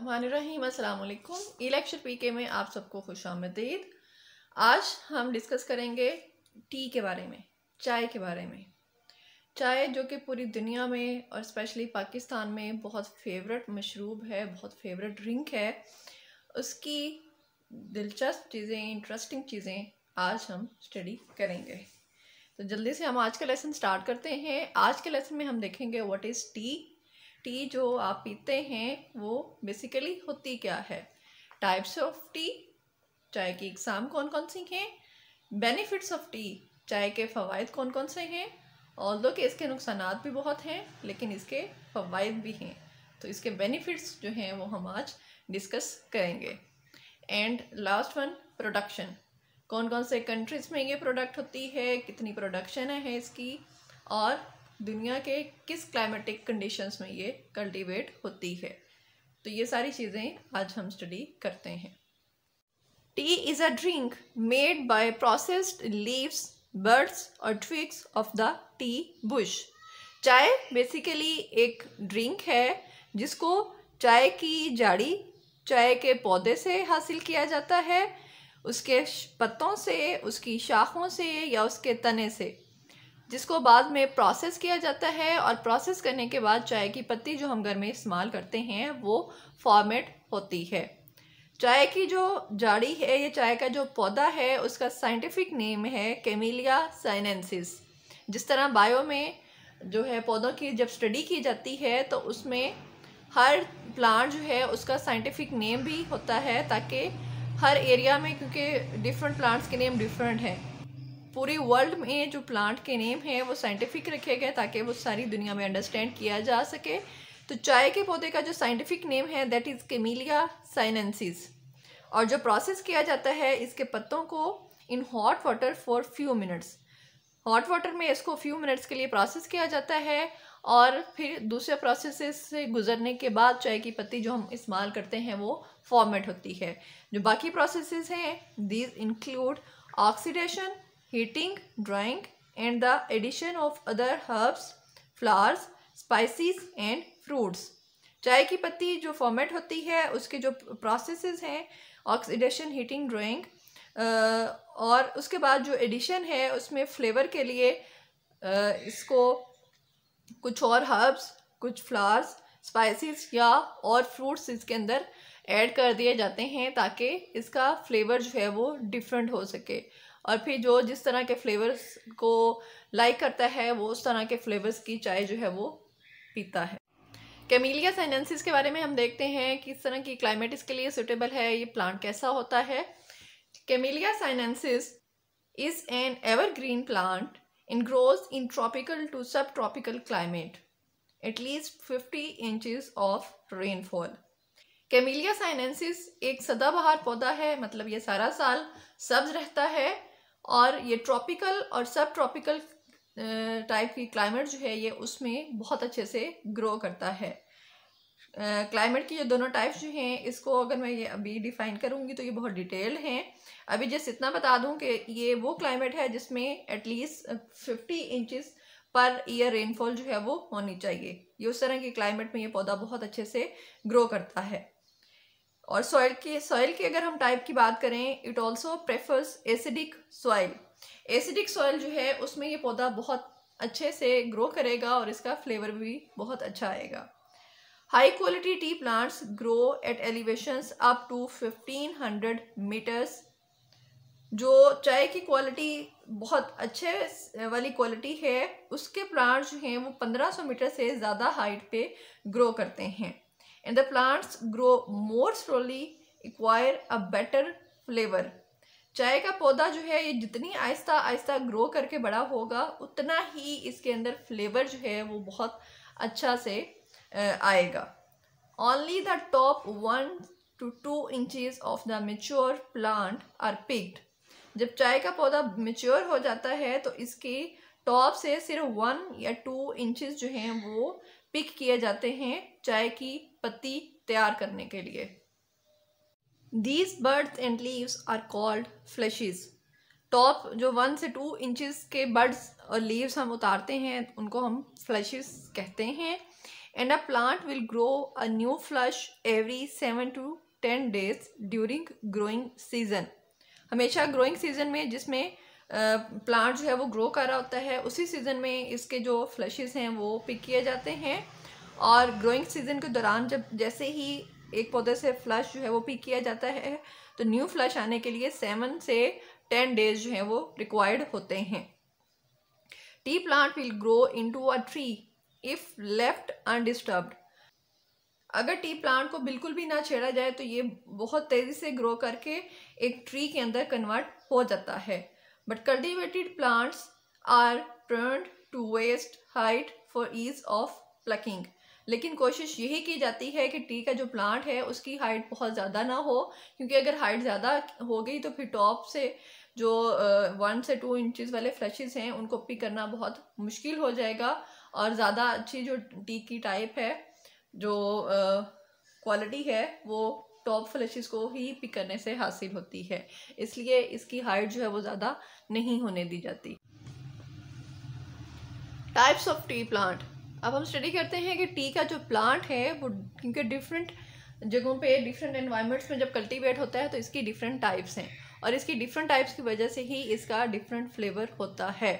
रहीम अस्सलाम election P के में आप सबको खुश आमदीद आज हम डिस्कस करेंगे टी के बारे में चाय के बारे में चाय जो कि पूरी दुनिया में और स्पेशली पाकिस्तान में बहुत फेवरेट मशरूब है बहुत फेवरेट ड्रिंक है उसकी दिलचस्प चीज़ें इंटरेस्टिंग चीज़ें आज हम स्टडी करेंगे तो जल्दी से हम आज का लेसन स्टार्ट करते हैं आज के लेसन में हम देखेंगे वट इज़ टी टी जो आप पीते हैं वो बेसिकली होती क्या है टाइप्स ऑफ टी चाय की इकसाम कौन कौन सी हैं बेनिफिट्स ऑफ टी चाय के फ़वाद कौन कौन से हैं और दो कि इसके नुकसान भी बहुत हैं लेकिन इसके फ़वाद भी हैं तो इसके बेनिफिट्स जो हैं वो हम आज डिस्कस करेंगे एंड लास्ट वन प्रोडक्शन कौन कौन से कंट्रीज़ में ये प्रोडक्ट होती है कितनी प्रोडक्शन है इसकी और दुनिया के किस क्लाइमेटिक कंडीशंस में ये कल्टीवेट होती है तो ये सारी चीज़ें आज हम स्टडी करते हैं tea is a drink made by processed leaves buds और twigs of the tea bush चाय बेसिकली एक ड्रिंक है जिसको चाय की जाड़ी चाय के पौधे से हासिल किया जाता है उसके पत्तों से उसकी शाखों से या उसके तने से जिसको बाद में प्रोसेस किया जाता है और प्रोसेस करने के बाद चाय की पत्ती जो हम घर में इस्तेमाल करते हैं वो फॉर्मेट होती है चाय की जो जाड़ी है या चाय का जो पौधा है उसका साइंटिफिक नेम है केमिलिया साइनेंसिस जिस तरह बायो में जो है पौधों की जब स्टडी की जाती है तो उसमें हर प्लांट जो है उसका साइंटिफिक नेम भी होता है ताकि हर एरिया में क्योंकि डिफरेंट प्लांट्स के नेम डिफरेंट हैं पूरे वर्ल्ड में जो प्लांट के नेम हैं वो साइंटिफिक रखे गए ताकि वो सारी दुनिया में अंडरस्टैंड किया जा सके तो चाय के पौधे का जो साइंटिफिक नेम है दैट इज़ केमिलिया साइनेंसिस और जो प्रोसेस किया जाता है इसके पत्तों को in hot water for few minutes hot water में इसको फ्यू मिनट्स के लिए प्रोसेस किया जाता है और फिर दूसरे प्रोसेस से गुजरने के बाद चाय की पत्ती जो हम इस्तेमाल करते हैं वो फॉर्मेट होती है जो बाकी प्रोसेस हैं these include oxidation heating, drying and the addition of other herbs, flowers, spices and fruits. चाय की पत्ती जो फॉर्मेट होती है उसके जो प्रोसेसेस हैं ऑक्सीडेशन हीटिंग ड्राइंग और उसके बाद जो एडिशन है उसमें फ्लेवर के लिए इसको कुछ और हर्ब्स कुछ फ्लावर्स स्पाइसेस या और फ्रूट्स इसके अंदर ऐड कर दिए जाते हैं ताकि इसका फ्लेवर जो है वो डिफरेंट हो सके और फिर जो जिस तरह के फ्लेवर्स को लाइक करता है वो उस तरह के फ्लेवर्स की चाय जो है वो पीता है कैमिलिया साइनेंसिस के बारे में हम देखते हैं किस तरह की क्लाइमेट इसके लिए सुटेबल है ये प्लांट कैसा होता है Camellia sinensis is an evergreen plant in grows in tropical to sub tropical climate at least fifty inches of rainfall Camellia sinensis एक सदाबहार पौधा है मतलब ये सारा साल सब्ज रहता है और ये ट्रॉपिकल और सब ट्रॉपिकल टाइप की क्लाइमेट जो है ये उसमें बहुत अच्छे से ग्रो करता है क्लाइमेट की जो दोनों टाइप्स जो हैं इसको अगर मैं ये अभी डिफ़ाइन करूँगी तो ये बहुत डिटेल हैं अभी जस्ट इतना बता दूँ कि ये वो क्लाइमेट है जिसमें at least fifty inches per year rainfall जो है वो होनी चाहिए ये उस तरह के क्लाइमेट में ये पौधा बहुत अच्छे से ग्रो करता है और सॉइल के सॉइल की अगर हम टाइप की बात करें it also prefers acidic soil acidic soil जो है उसमें ये पौधा बहुत अच्छे से ग्रो करेगा और इसका फ्लेवर भी बहुत अच्छा आएगा high quality tea plants grow at elevations up to fifteen hundred metres जो चाय की क्वालिटी बहुत अच्छे वाली क्वालिटी है उसके प्लांट्स जो हैं वो पंद्रह सौ मीटर से ज़्यादा हाइट पे ग्रो करते हैं and the plants grow more slowly acquire a better flavor चाय का पौधा जो है ये जितनी आहिस्ता आहिस्ता ग्रो करके बड़ा होगा उतना ही इसके अंदर फ्लेवर जो है वो बहुत अच्छा से आएगा only the top one to two inches of the mature plant are picked जब चाय का पौधा मेच्योर हो जाता है तो इसके टॉप से सिर्फ वन या टू इंचज जो हैं वो पिक किए जाते हैं चाय की पत्ती तैयार करने के लिए these buds and leaves are called flushes top जो वन से टू इंचज के बर्ड्स और लीव्स हम उतारते हैं उनको हम फ्लैशिज कहते हैं and a plant will grow a new flush every seven to ten days during growing season हमेशा ग्रोइंग सीजन में जिसमें प्लांट जो है वो ग्रो कर रहा होता है उसी सीज़न में इसके जो फ्लशेज़ हैं वो पिक किए जाते हैं और ग्रोइंग सीजन के दौरान जब जैसे ही एक पौधे से फ्लश जो है वो पिक किया जाता है तो न्यू फ्लश आने के लिए सेवन से टेन डेज जो है वो रिक्वायर्ड होते हैं tea plant will grow into a tree if left undisturbed अगर टी प्लांट को बिल्कुल भी ना छेड़ा जाए तो ये बहुत तेज़ी से ग्रो करके एक ट्री के अंदर कन्वर्ट हो जाता है but cultivated plants are turn to waist height for ease of plucking लेकिन कोशिश यही की जाती है कि टी का जो प्लांट है उसकी हाइट बहुत ज़्यादा ना हो क्योंकि अगर हाइट ज़्यादा हो गई तो फिर टॉप से जो वन से टू इंचज़ वाले फ्लैशेस हैं उनको पिक करना बहुत मुश्किल हो जाएगा और ज़्यादा अच्छी जो टी की टाइप है जो क्वालिटी है वो टॉप फ्लैशेस को ही पिक करने से हासिल होती है इसलिए इसकी हाइट जो है वो ज़्यादा नहीं होने दी जाती टाइप्स ऑफ टी प्लांट अब हम स्टडी करते हैं कि टी का जो प्लांट है वो क्योंकि डिफरेंट जगहों पे डिफरेंट एनवायरनमेंट्स में जब कल्टीवेट होता है तो इसकी डिफरेंट टाइप्स हैं और इसकी डिफरेंट टाइप्स की वजह से ही इसका डिफरेंट फ्लेवर होता है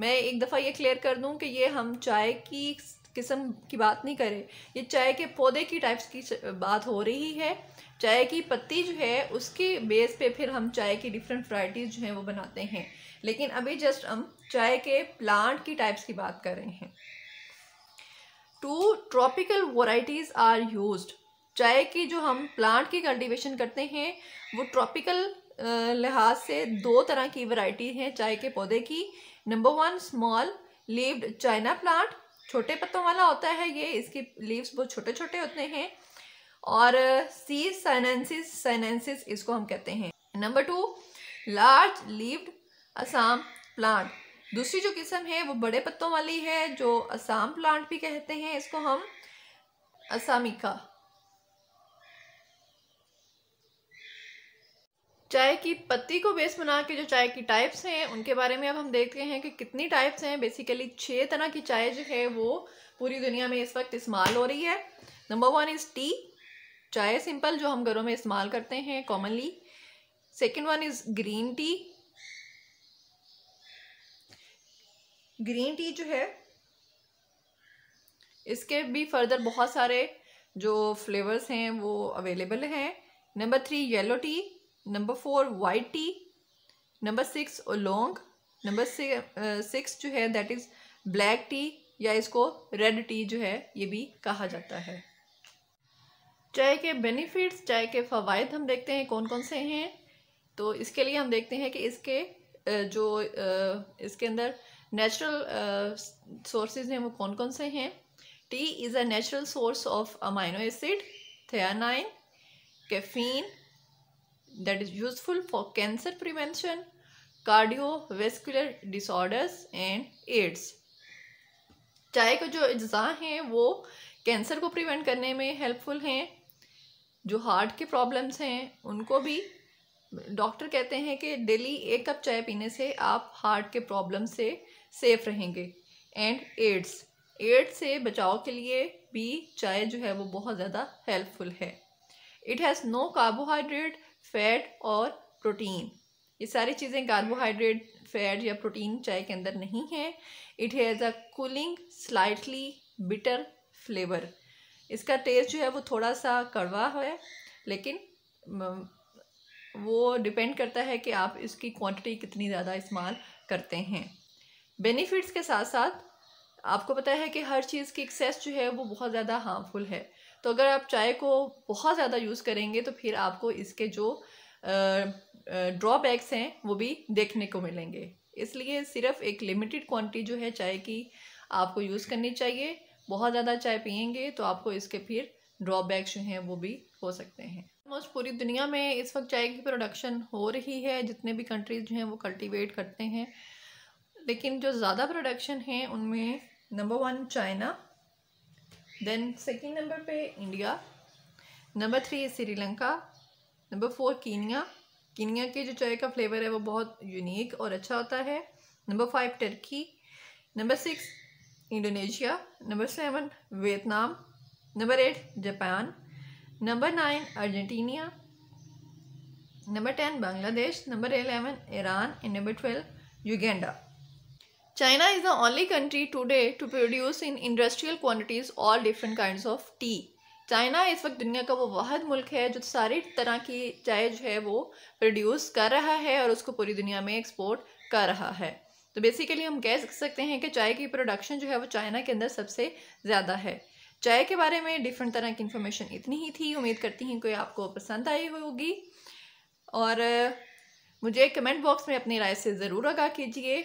मैं एक दफ़ा ये क्लियर कर दूँ कि ये हम चाय की किस्म की बात नहीं करें ये चाय के पौधे की टाइप्स की बात हो रही है चाय की पत्ती जो है उसके बेस पे फिर हम चाय की डिफरेंट वराइटीज़ जो हैं वो बनाते हैं लेकिन अभी जस्ट हम चाय के प्लांट की टाइप्स की बात कर रहे हैं two tropical varieties are use चाय की जो हम प्लांट की कल्टिवेशन करते हैं वो ट्रॉपिकल लिहाज से दो तरह की वराइटी हैं चाय के पौधे की number one small leaved China plant छोटे पत्तों वाला होता है ये इसके लीव्स बहुत छोटे छोटे होते हैं और सी साइनेंसिस साइनेंसिस इसको हम कहते हैं number two large leaved Assam plant दूसरी जो किस्म है वो बड़े पत्तों वाली है जो असम प्लांट भी कहते हैं इसको हम असामिका चाय की पत्ती को बेस बना के जो चाय की टाइप्स हैं उनके बारे में अब हम देखते हैं कि कितनी टाइप्स हैं बेसिकली छः तरह की चाय जो है वो पूरी दुनिया में इस वक्त इस्तेमाल हो रही है नंबर वन इज़ टी चाय सिंपल जो हम घरों में इस्तेमाल करते हैं commonly second one is green tea green tea जो है इसके भी फर्दर बहुत सारे जो फ्लेवर्स हैं वो अवेलेबल हैं number three yellow tea number four white tea number six oolong number six जो है दैट इज़ ब्लैक टी या इसको रेड टी जो है ये भी कहा जाता है चाय के बेनिफिट्स चाय के फ़वाद हम देखते हैं कौन कौन से हैं तो इसके लिए हम देखते हैं कि इसके uh, जो uh, इसके अंदर Uh, नेचुरल सोर्सेज हैं वो कौन कौन से हैं tea is a natural source of amino acid theanine caffeine that is useful for cancer prevention cardiovascular disorders and AIDS चाय के जो अज्जा हैं वो कैंसर को प्रिवेंट करने में हेल्पफुल हैं जो हार्ट के प्रॉब्लम्स हैं उनको भी डॉक्टर कहते हैं कि डेली एक कप चाय पीने से आप हार्ट के प्रॉब्लम से सेफ रहेंगे एंड एड्स एड्स से बचाव के लिए भी चाय जो है वो बहुत ज़्यादा हेल्पफुल है it has no carbohydrate fat और प्रोटीन ये सारी चीज़ें कार्बोहाइड्रेट फैट या प्रोटीन चाय के अंदर नहीं है it has a cooling slightly bitter flavour इसका टेस्ट जो है वो थोड़ा सा कड़वा है लेकिन वो डिपेंड करता है कि आप इसकी क्वांटिटी कितनी ज़्यादा इस्तेमाल करते हैं बेनिफिट्स के साथ साथ आपको पता है कि हर चीज़ की एक्सेस जो है वो बहुत ज़्यादा हार्मफुल है तो अगर आप चाय को बहुत ज़्यादा यूज़ करेंगे तो फिर आपको इसके जो ड्रॉबैक्स हैं वो भी देखने को मिलेंगे इसलिए सिर्फ एक लिमिटेड क्वांटिटी जो है चाय की आपको यूज़ करनी चाहिए बहुत ज़्यादा चाय पियेंगे तो आपको इसके फिर ड्रॉबैक्स जो हैं वो भी हो सकते हैं ऑलमोस्ट पूरी दुनिया में इस वक्त चाय की प्रोडक्शन हो रही है जितने भी कंट्रीज़ जो हैं वो कल्टिवेट करते हैं लेकिन जो ज़्यादा प्रोडक्शन है उनमें number one China then second number पे इंडिया नंबर थ्री है Sri Lanka number four Kenya Kenya के जो चाय का फ्लेवर है वो बहुत यूनिक और अच्छा होता है number five Turkey number six Indonesia number seven Vietnam number eight Japan number nine Argentina number ten Bangladesh number eleven Iran and number twelve Uganda China is the only country today to produce in industrial quantities all different kinds of tea. China इस वक्त दुनिया का वो वाद मुल्क है जो सारी तरह की चाय जो है वो प्रोड्यूस कर रहा है और उसको पूरी दुनिया में एक्सपोर्ट कर रहा है तो बेसिकली हम कह सकते हैं कि चाय की प्रोडक्शन जो है वो चाइना के अंदर सबसे ज़्यादा है चाय के बारे में डिफरेंट तरह की इन्फॉर्मेशन इतनी ही थी उम्मीद करती हूँ कोई आपको पसंद आई होगी और मुझे कमेंट बॉक्स में अपनी राय से ज़रूर आगा कीजिए